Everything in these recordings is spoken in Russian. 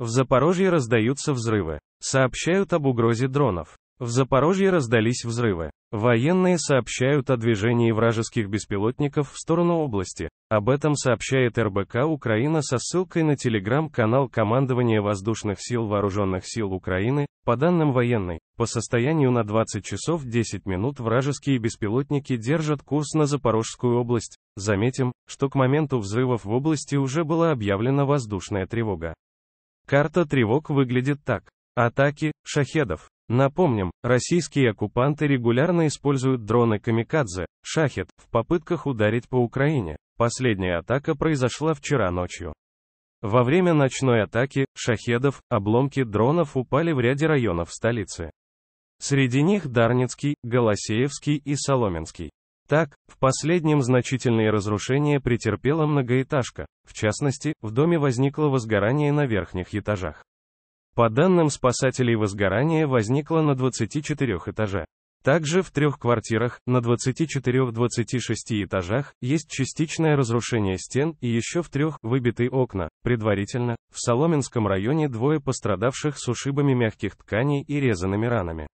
В Запорожье раздаются взрывы. Сообщают об угрозе дронов. В Запорожье раздались взрывы. Военные сообщают о движении вражеских беспилотников в сторону области. Об этом сообщает РБК Украина со ссылкой на телеграм-канал Командования воздушных сил Вооруженных сил Украины. По данным военной, по состоянию на 20 часов 10 минут вражеские беспилотники держат курс на Запорожскую область. Заметим, что к моменту взрывов в области уже была объявлена воздушная тревога. Карта тревог выглядит так. Атаки, шахедов. Напомним, российские оккупанты регулярно используют дроны «Камикадзе», «Шахет», в попытках ударить по Украине. Последняя атака произошла вчера ночью. Во время ночной атаки, шахедов, обломки дронов упали в ряде районов столицы. Среди них Дарницкий, Голосеевский и Соломенский. Так, в последнем значительные разрушения претерпела многоэтажка, в частности, в доме возникло возгорание на верхних этажах. По данным спасателей возгорание возникло на 24 этаже. Также в трех квартирах, на 24-26 этажах, есть частичное разрушение стен и еще в трех выбиты окна. Предварительно, в Соломенском районе двое пострадавших с ушибами мягких тканей и резанными ранами.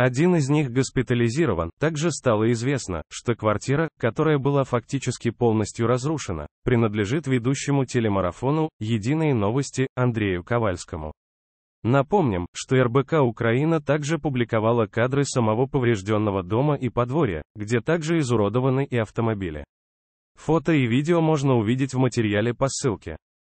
Один из них госпитализирован. Также стало известно, что квартира, которая была фактически полностью разрушена, принадлежит ведущему телемарафону «Единые новости» Андрею Ковальскому. Напомним, что РБК Украина также публиковала кадры самого поврежденного дома и подворья, где также изуродованы и автомобили. Фото и видео можно увидеть в материале по ссылке.